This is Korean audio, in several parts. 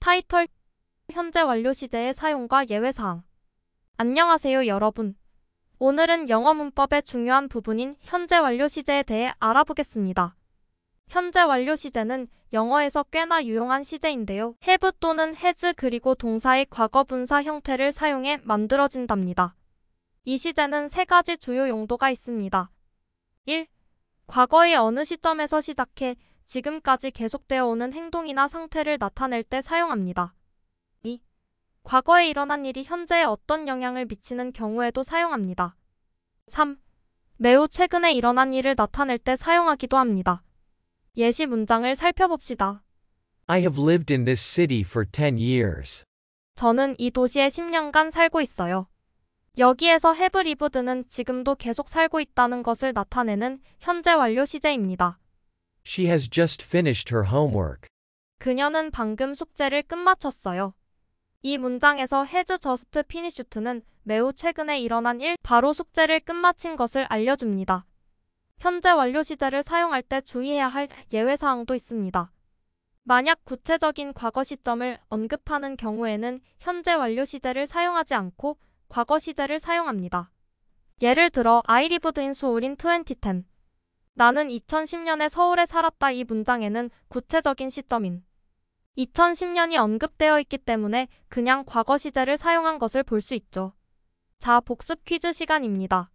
타이털 현재 완료 시제의 사용과 예외사항 안녕하세요 여러분. 오늘은 영어 문법의 중요한 부분인 현재 완료 시제에 대해 알아보겠습니다. 현재 완료 시제는 영어에서 꽤나 유용한 시제인데요. have 또는 has 그리고 동사의 과거 분사 형태를 사용해 만들어진답니다. 이 시제는 세 가지 주요 용도가 있습니다. 1. 과거의 어느 시점에서 시작해 지금까지 계속되어 오는 행동이나 상태를 나타낼 때 사용합니다. 2. 과거에 일어난 일이 현재에 어떤 영향을 미치는 경우에도 사용합니다. 3. 매우 최근에 일어난 일을 나타낼 때 사용하기도 합니다. 예시 문장을 살펴봅시다. I have lived in this city for 10 years. 저는 이 도시에 10년간 살고 있어요. 여기에서 have lived는 지금도 계속 살고 있다는 것을 나타내는 현재 완료 시제입니다. She has just finished her homework. 그녀는 방금 숙제를 끝마쳤어요. 이 문장에서 has just finished는 매우 최근에 일어난 일, 바로 숙제를 끝마친 것을 알려줍니다. 현재 완료 시제를 사용할 때 주의해야 할 예외사항도 있습니다. 만약 구체적인 과거 시점을 언급하는 경우에는 현재 완료 시제를 사용하지 않고 과거 시제를 사용합니다. 예를 들어 I lived in Seoul in 2010. 나는 2010년에 서울에 살았다 이 문장에는 구체적인 시점인 2010년이 언급되어 있기 때문에 그냥 과거 시제를 사용한 것을 볼 수 있죠. 자, 복습 퀴즈 시간입니다.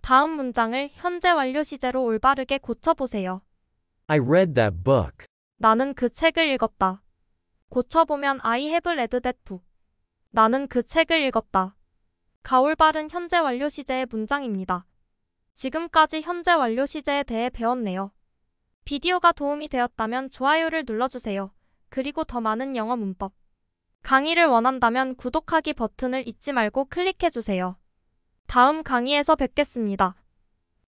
다음 문장을 현재 완료 시제로 올바르게 고쳐보세요. I read that book. 나는 그 책을 읽었다. 고쳐보면 I have read that book. 나는 그 책을 읽었다. 가올바른 현재 완료 시제의 문장입니다. 지금까지 현재 완료 시제에 대해 배웠네요. 비디오가 도움이 되었다면 좋아요를 눌러주세요. 그리고 더 많은 영어 문법. 강의를 원한다면 구독하기 버튼을 잊지 말고 클릭해주세요. 다음 강의에서 뵙겠습니다.